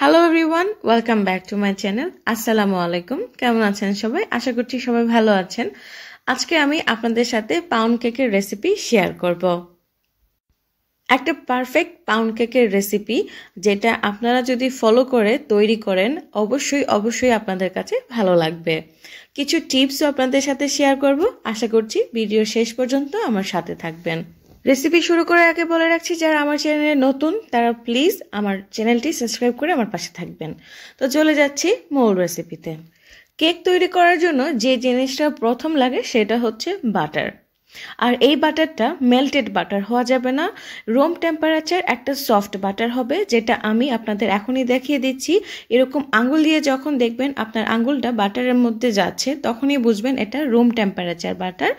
Hello everyone welcome back to my channel আসসালামু আলাইকুম কেমন আছেন সবাই আশা করছি সবাই ভালো আছেন আজকে আমি আপনাদের সাথে পাউন্ড কেকের রেসিপি শেয়ার করব একটা পারফেক্ট পাউন্ড কেকের রেসিপি যেটা আপনারা যদি ফলো করে তৈরি করেন অবশ্যই অবশ্যই আপনাদের কাছে ভালো লাগবে কিছু টিপসও আপনাদের সাথে শেয়ার করব আশা করছি ভিডিও শেষ পর্যন্ত আমার সাথে থাকবেন রেসিপি শুরু করার আগে বলে রাখছি যারা আমার চ্যানেলে নতুন তারা প্লিজ আমার চ্যানেলটি সাবস্ক্রাইব করে আমার পাশে থাকবেন তো চলে যাচ্ছি মৌল রেসিপিতে কেক তৈরি করার জন্য যে জিনিসটা প্রথম লাগে সেটা হচ্ছে বাটার আর এই বাটারটা মেল্টেড বাটার হওয়া যাবে না রুম টেম্পারেচার একটা সফট বাটার হবে যেটা আমি আপনাদের এখনই দেখিয়ে দিচ্ছি এরকম আঙুল দিয়ে যখন দেখবেন আপনার আঙুলটা বাটারের মধ্যে যাচ্ছে তখনই বুঝবেন এটা রুম টেম্পারেচার বাটার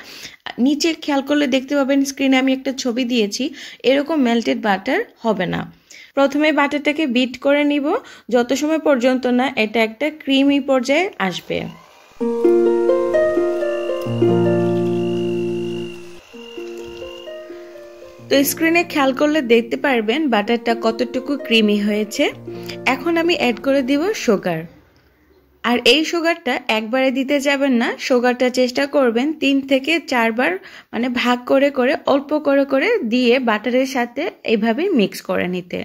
নিচে খেয়াল করলে দেখতে পাবেন স্ক্রিনে আমি একটা ছবি দিয়েছি এরকম মেল্টেড বাটার হবে না প্রথমে বাটারটাকে বিট করে নিব যত সময় পর্যন্ত না এটা একটা ক্রিমি পর্যায়ে আসবে তো স্ক্রিনে খেয়াল করলে দেখতে পারবেন বাটারটা কতটুকু ক্রিমি হয়েছে এখন আমি অ্যাড করে দিব সুগার আর এই সুগারটা একবারে দিতে যাবেন না সুগারটা চেষ্টা করবেন তিন থেকে চারবার মানে ভাগ করে করে অল্প করে করে দিয়ে বাটারের সাথে এইভাবে মিক্স করে নিতে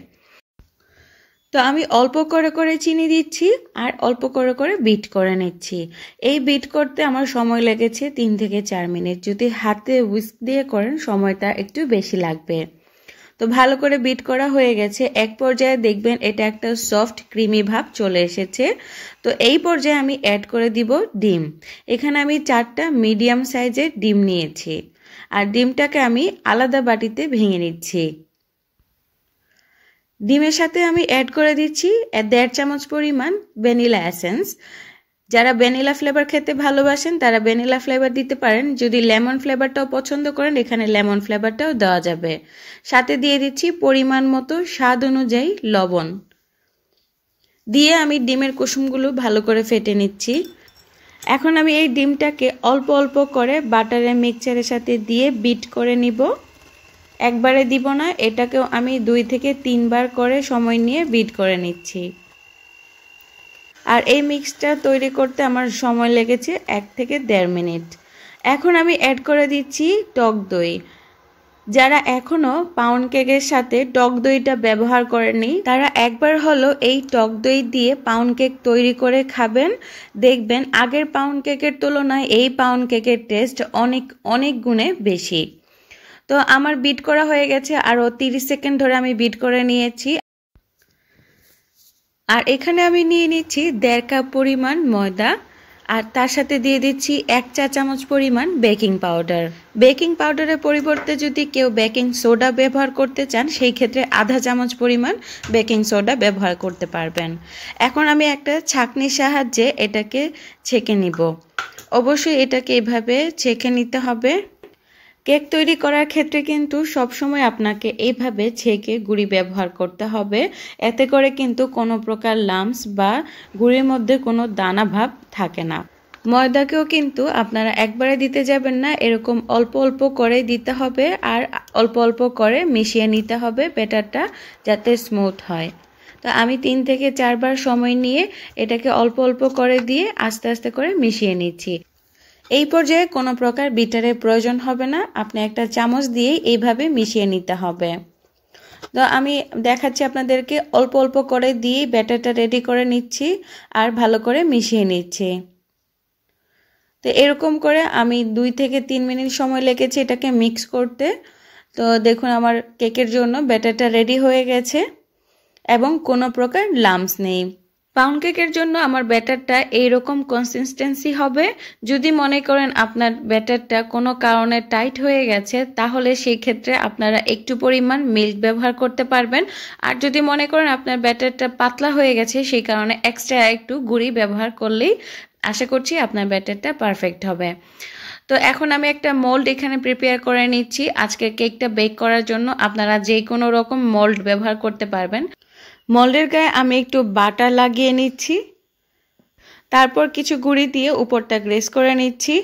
তো আমি অল্প করে করে চিনি দিচ্ছি আর অল্প করে করে বিট করে নিচ্ছি এই বিট করতে আমার সময় লেগেছে তিন থেকে চার মিনিট যদি হাতে উইস্ক দিয়ে করেন সময়টা একটু বেশি লাগবে তো ভালো করে বিট করা হয়ে গেছে এক পর্যায়ে দেখবেন এটা একটা সফট ক্রিমি ভাব চলে এসেছে তো এই পর্যায়ে আমি অ্যাড করে দিব ডিম এখানে আমি চারটা মিডিয়াম সাইজের ডিম নিয়েছি আর ডিমটাকে আমি আলাদা বাটিতে ভেঙে নিচ্ছি ডিমের সাথে আমি অ্যাড করে দিচ্ছি দেড় চামচ পরিমাণ ভ্যানিলা অ্যাসেন্স যারা ভ্যানিলা ফ্লেভার খেতে ভালোবাসেন তারা ভ্যানিলা ফ্লেভার দিতে পারেন যদি লেমন ফ্লেভারটাও পছন্দ করেন এখানে লেমন ফ্লেভারটাও দেওয়া যাবে সাথে দিয়ে দিচ্ছি পরিমাণ মতো স্বাদ অনুযায়ী লবণ দিয়ে আমি ডিমের কুসুমগুলো ভালো করে ফেটে নিচ্ছি এখন আমি এই ডিমটাকে অল্প অল্প করে বাটারের মিক্সচারের সাথে দিয়ে বিট করে নিব একবারে দিব না এটাকেও আমি দুই থেকে তিনবার করে সময় নিয়ে বিট করে নিচ্ছি আর এই মিক্সটা তৈরি করতে আমার সময় লেগেছে এক থেকে দেড় মিনিট এখন আমি অ্যাড করে দিচ্ছি টক দই যারা এখনও পাউন্ড কেকের সাথে টক দইটা ব্যবহার করেনি তারা একবার হলো এই টক দই দিয়ে পাউন্ড কেক তৈরি করে খাবেন দেখবেন আগের পাউন্ড কেকের তুলনায় এই পাউন্ড কেকের টেস্ট অনেক অনেক গুণে বেশি তো আমার বিট করা হয়ে গেছে আরও তিরিশ সেকেন্ড ধরে আমি বিট করে নিয়েছি আর এখানে আমি নিয়ে নিচ্ছি দেড় কাপ পরিমাণ ময়দা আর তার সাথে দিয়ে দিচ্ছি এক চা চামচ পরিমাণ বেকিং পাউডার বেকিং পাউডারের পরিবর্তে যদি কেউ বেকিং সোডা ব্যবহার করতে চান সেই ক্ষেত্রে আধা চামচ পরিমাণ বেকিং সোডা ব্যবহার করতে পারবেন এখন আমি একটা ছাঁকনির সাহায্যে এটাকে ছেঁকে নিব অবশ্যই এটাকে এভাবে ছেঁকে নিতে হবে কেক তৈরি করার ক্ষেত্রে কিন্তু সবসময় আপনাকে এইভাবে ছেঁকে গুড়ি ব্যবহার করতে হবে এতে করে কিন্তু কোনো প্রকার লামস বা গুড়ির মধ্যে কোনো দানা ভাব থাকে না ময়দাকেও কিন্তু আপনারা একবারে দিতে যাবেন না এরকম অল্প অল্প করে দিতে হবে আর অল্প অল্প করে মিশিয়ে নিতে হবে ব্যাটারটা যাতে স্মুথ হয় তো আমি তিন থেকে চারবার সময় নিয়ে এটাকে অল্প অল্প করে দিয়ে আস্তে আস্তে করে মিশিয়ে নিচ্ছি এই পর্যায়ে কোনো প্রকার বিটারের প্রয়োজন হবে না আপনি একটা চামচ দিয়ে এইভাবে মিশিয়ে নিতে হবে তো আমি দেখাচ্ছি আপনাদেরকে অল্প অল্প করে দিয়ে ব্যাটারটা রেডি করে নিচ্ছি আর ভালো করে মিশিয়ে নিচ্ছি তো এরকম করে আমি দুই থেকে তিন মিনিট সময় লেগেছে এটাকে মিক্স করতে তো দেখুন আমার কেকের জন্য ব্যাটারটা রেডি হয়ে গেছে এবং কোনো প্রকার লামস নেই পাউন্ড কেকের জন্য আমার ব্যাটারটা এইরকম কনসিস্টেন্সি হবে যদি মনে করেন আপনার ব্যাটারটা কোনো কারণে টাইট হয়ে গেছে তাহলে সেই ক্ষেত্রে আপনারা একটু পরিমাণ মিল্ক ব্যবহার করতে পারবেন আর যদি মনে করেন আপনার ব্যাটারটা পাতলা হয়ে গেছে সেই কারণে এক্সট্রা একটু গুড়ি ব্যবহার করলেই আশা করছি আপনার ব্যাটারটা পারফেক্ট হবে তো এখন আমি একটা মোল্ড এখানে প্রিপেয়ার করে নিচ্ছি আজকের কেকটা বেক করার জন্য আপনারা যে কোনো রকম মোল্ড ব্যবহার করতে পারবেন মলের গায়ে আমি একটু বাটার লাগিয়ে নিচ্ছি তারপর কিছু গুঁড়ি দিয়ে উপরটা গ্রেস করে নিচ্ছি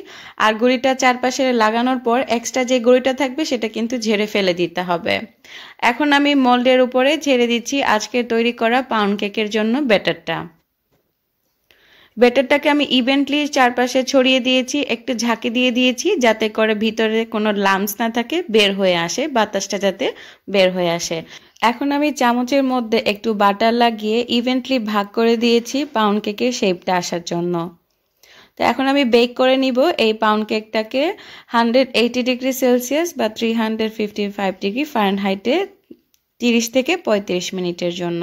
আর গুঁড়িটা চারপাশে লাগানোর পর এক্সট্রা যে গুঁড়িটা থাকবে সেটা কিন্তু ঝেড়ে ফেলে দিতে হবে এখন আমি মল্ডের উপরে ঝেড়ে দিচ্ছি আজকে তৈরি করা পাউন্ড কেকের জন্য ব্যাটারটা ব্যাটারটাকে আমি ইভেন্টলি চারপাশে ছড়িয়ে দিয়েছি একটু ঝাঁকি দিয়ে দিয়েছি যাতে করে ভিতরে কোনো লামস না থাকে বের হয়ে আসে বাতাসটা যাতে বের হয়ে আসে এখন আমি চামচের মধ্যে একটু বাটার লাগিয়ে ইভেন্টলি ভাগ করে দিয়েছি পাউন্ড কেকের শেপটা আসার জন্য তো এখন আমি বেক করে নিব এই পাউন্ড কেকটাকে হান্ড্রেড এইটি ডিগ্রি সেলসিয়াস বা three hundred fifty five degree ফারেনহাইটে তিরিশ থেকে পঁয়ত্রিশ মিনিটের জন্য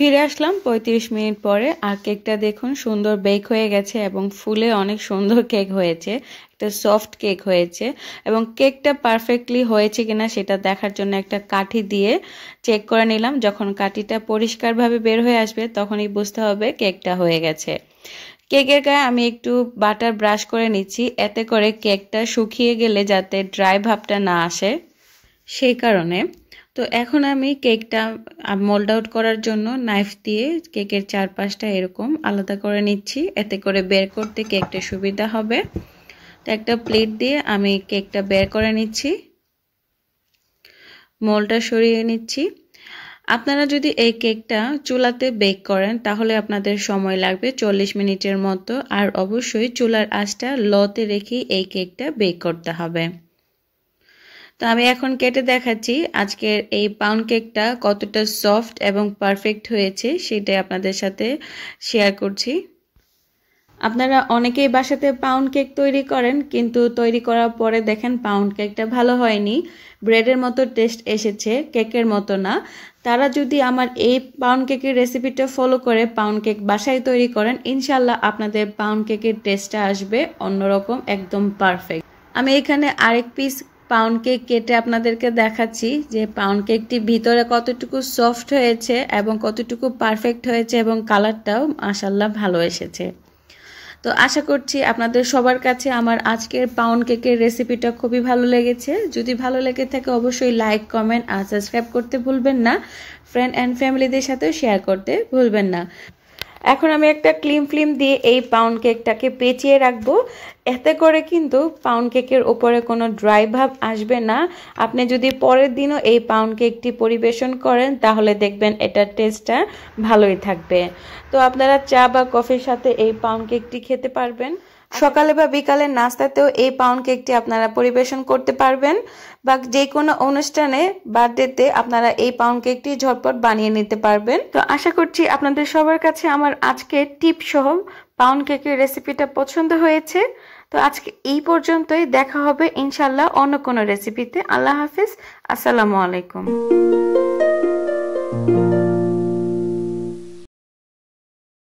ফিরে আসলাম ৩৫ মিনিট পরে আর কেকটা দেখুন সুন্দর বেক হয়ে গেছে এবং ফুলে অনেক সুন্দর কেক হয়েছে একটা সফট কেক হয়েছে এবং কেকটা পারফেক্টলি হয়েছে কিনা সেটা দেখার জন্য একটা কাঠি দিয়ে চেক করে নিলাম যখন কাঠিটা পরিষ্কারভাবে বের হয়ে আসবে তখনই বুঝতে হবে কেকটা হয়ে গেছে কেকের গায়ে আমি একটু বাটার ব্রাশ করে নিচ্ছি এতে করে কেকটা শুকিয়ে গেলে যাতে ড্রাই ভাবটা না আসে সেই কারণে তো এখন আমি কেকটা মোল্ড আউট করার জন্য নাইফ দিয়ে কেকের চারপাশটা এরকম আলাদা করে নিচ্ছি এতে করে বের করতে কেকটা সুবিধা হবে তো একটা প্লেট দিয়ে আমি কেকটা বের করে নিচ্ছি মোলটা সরিয়ে নিচ্ছি আপনারা যদি এই কেকটা চুলাতে বেক করেন তাহলে আপনাদের সময় লাগবে চল্লিশ মিনিটের মতো আর অবশ্যই চুলার আঁচটা লতে রেখে এই কেকটা বেক করতে হবে তো আমি এখন কেটে দেখাচ্ছি আজকের এই পাউন্ড কেকটা কতটা সফট এবং পারফেক্ট হয়েছে সেটাই আপনাদের সাথে শেয়ার করছি আপনারা অনেকেই বাসাতে পাউন্ড কেক তৈরি করেন কিন্তু তৈরি করার পরে দেখেন পাউন্ড কেকটা ভালো হয়নি ব্রেডের মতো টেস্ট এসেছে কেকের মতো না তারা যদি আমার এই পাউন্ড কেকের রেসিপিটা ফলো করে পাউন্ড কেক বাসায় তৈরি করেন ইনশাল্লাহ আপনাদের পাউন্ড কেকের টেস্টটা আসবে অন্যরকম একদম পারফেক্ট আমি এখানে আরেক পিস পাউন্ড কেক কেটে আপনাদেরকে দেখাচ্ছি যে পাউন্ড কেকটি ভিতরে কতটুকু সফট হয়েছে এবং কতটুকু পারফেক্ট হয়েছে এবং কালারটাও মাসাল্লাহ ভালো এসেছে তো আশা করছি আপনাদের সবার কাছে আমার আজকের পাউন্ড কেকের রেসিপিটা খুবই ভালো লেগেছে যদি ভালো লেগে থাকে অবশ্যই লাইক কমেন্ট আর সাবস্ক্রাইব করতে ভুলবেন না ফ্রেন্ড অ্যান্ড ফ্যামিলিদের সাথেও শেয়ার করতে ভুলবেন না এখন আমি একটা ক্লিম ফ্লিম দিয়ে এই পাউন্ড কেকটাকে পেঁচিয়ে রাখবো এতে করে কিন্তু পাউন্ড কেকের ওপরে কোনো ড্রাই ভাব আসবে না আপনি যদি পরের দিনও এই পাউন্ড কেকটি পরিবেশন করেন তাহলে দেখবেন এটার টেস্টটা ভালোই থাকবে তো আপনারা চা বা কফির সাথে এই পাউন্ড কেকটি খেতে পারবেন আচ্ছা। সকালে বা বিকালের নাস্তাতেও এই পাউন্ড কেকটি আপনারা পরিবেশন করতে পারবেন বা যে কোনো অনুষ্ঠানে বার্থডেতে আপনারা এই পাউন্ড কেকটি ঝটপট বানিয়ে নিতে পারবেন তো আশা করছি আপনাদের সবার কাছে আমার আজকে টিপ সহ পাউন্ড কেকের রেসিপিটা পছন্দ হয়েছে তো আজকে এই পর্যন্তই দেখা হবে ইনশাল্লাহ অন্য কোনো রেসিপিতে আল্লাহ হাফিজ আসসালামু আলাইকুম